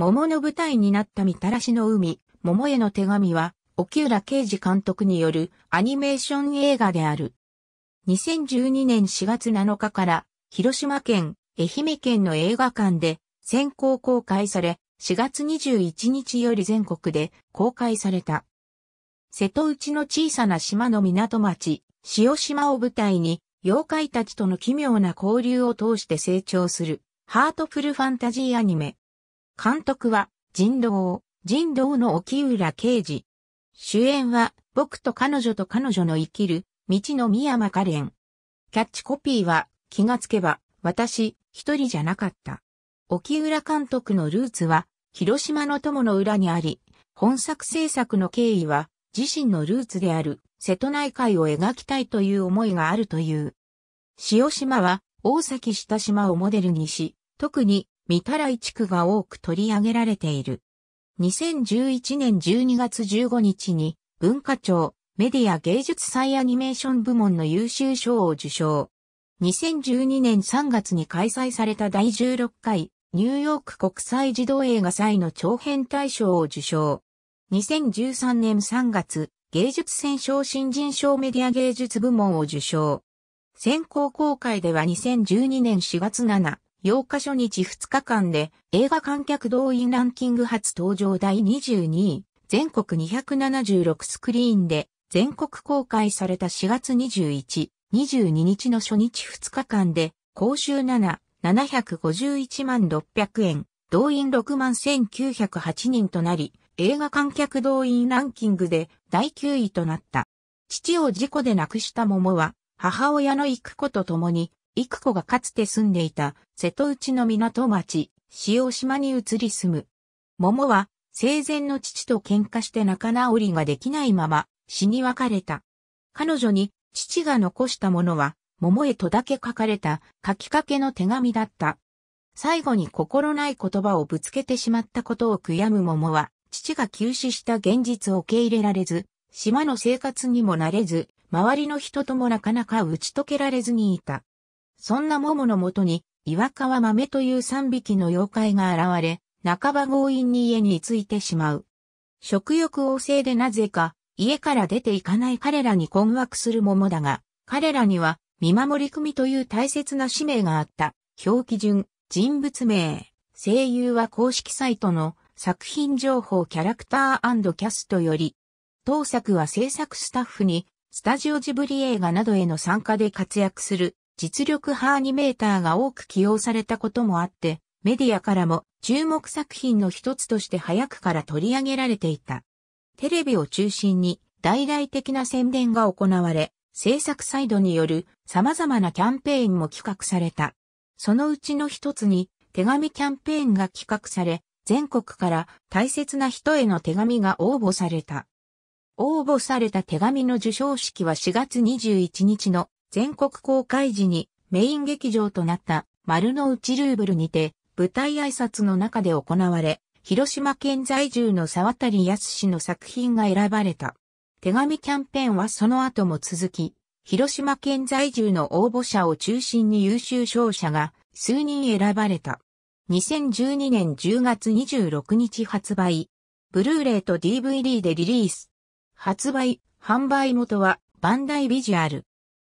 桃の舞台になったみたらしの海、桃への手紙は、沖浦啓治監督によるアニメーション映画である。2012年4月7日から、広島県、愛媛県の映画館で、先行公開され、4月21日より全国で公開された。瀬戸内の小さな島の港町、塩島を舞台に、妖怪たちとの奇妙な交流を通して成長する、ハートフルファンタジーアニメ。監督は、人道、人道の沖浦刑事。主演は、僕と彼女と彼女の生きる、道の宮間カレン。キャッチコピーは、気がつけば、私、一人じゃなかった。沖浦監督のルーツは、広島の友の裏にあり、本作制作の経緯は、自身のルーツである、瀬戸内海を描きたいという思いがあるという。塩島は、大崎下島をモデルにし、特に三たらい地区が多く取り上げられている。2011年12月15日に文化庁メディア芸術祭アニメーション部門の優秀賞を受賞。2012年3月に開催された第16回ニューヨーク国際児童映画祭の長編大賞を受賞。2013年3月、芸術選勝新人賞メディア芸術部門を受賞。選考公開では2012年4月7、8日初日2日間で映画観客動員ランキング初登場第22位、全国276スクリーンで全国公開された4月21、22日の初日2日間で、公衆7、751万600円、動員6万1908人となり、映画観客動員ランキングで第9位となった。父を事故で亡くした桃は、母親の行く子と共に幾子がかつて住んでいた瀬戸内の港町、塩島に移り住む。桃は生前の父と喧嘩して仲直りができないまま死に別れた。彼女に父が残したものは桃へとだけ書かれた書きかけの手紙だった。最後に心ない言葉をぶつけてしまったことを悔やむ桃は父が急死した現実を受け入れられず、島の生活にもなれず、周りの人ともなかなか打ち解けられずにいた。そんな桃のもとに、岩川豆という三匹の妖怪が現れ、半ば強引に家に着いてしまう。食欲旺盛でなぜか、家から出ていかない彼らに困惑する桃だが、彼らには、見守り組という大切な使命があった。表記順、人物名、声優は公式サイトの作品情報キャラクターキャストより、当作は制作スタッフに、スタジオジブリ映画などへの参加で活躍する実力派アニメーターが多く起用されたこともあって、メディアからも注目作品の一つとして早くから取り上げられていた。テレビを中心に大々的な宣伝が行われ、制作サイドによる様々なキャンペーンも企画された。そのうちの一つに手紙キャンペーンが企画され、全国から大切な人への手紙が応募された。応募された手紙の受賞式は4月21日の全国公開時にメイン劇場となった丸の内ルーブルにて舞台挨拶の中で行われ、広島県在住の沢谷康の作品が選ばれた。手紙キャンペーンはその後も続き、広島県在住の応募者を中心に優秀賞者が数人選ばれた。2012年10月26日発売。ブルーレイと DVD でリリース。発売、販売元はバンダイビジュアル。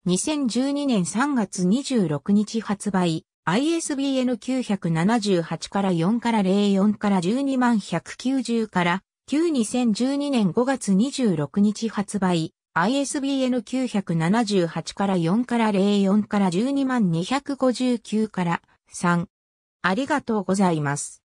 2012年3月26日発売、ISBN 978から4から04から12 190から9 2012年5月26日発売、ISBN 978から4から04から12 259から3。ありがとうございます。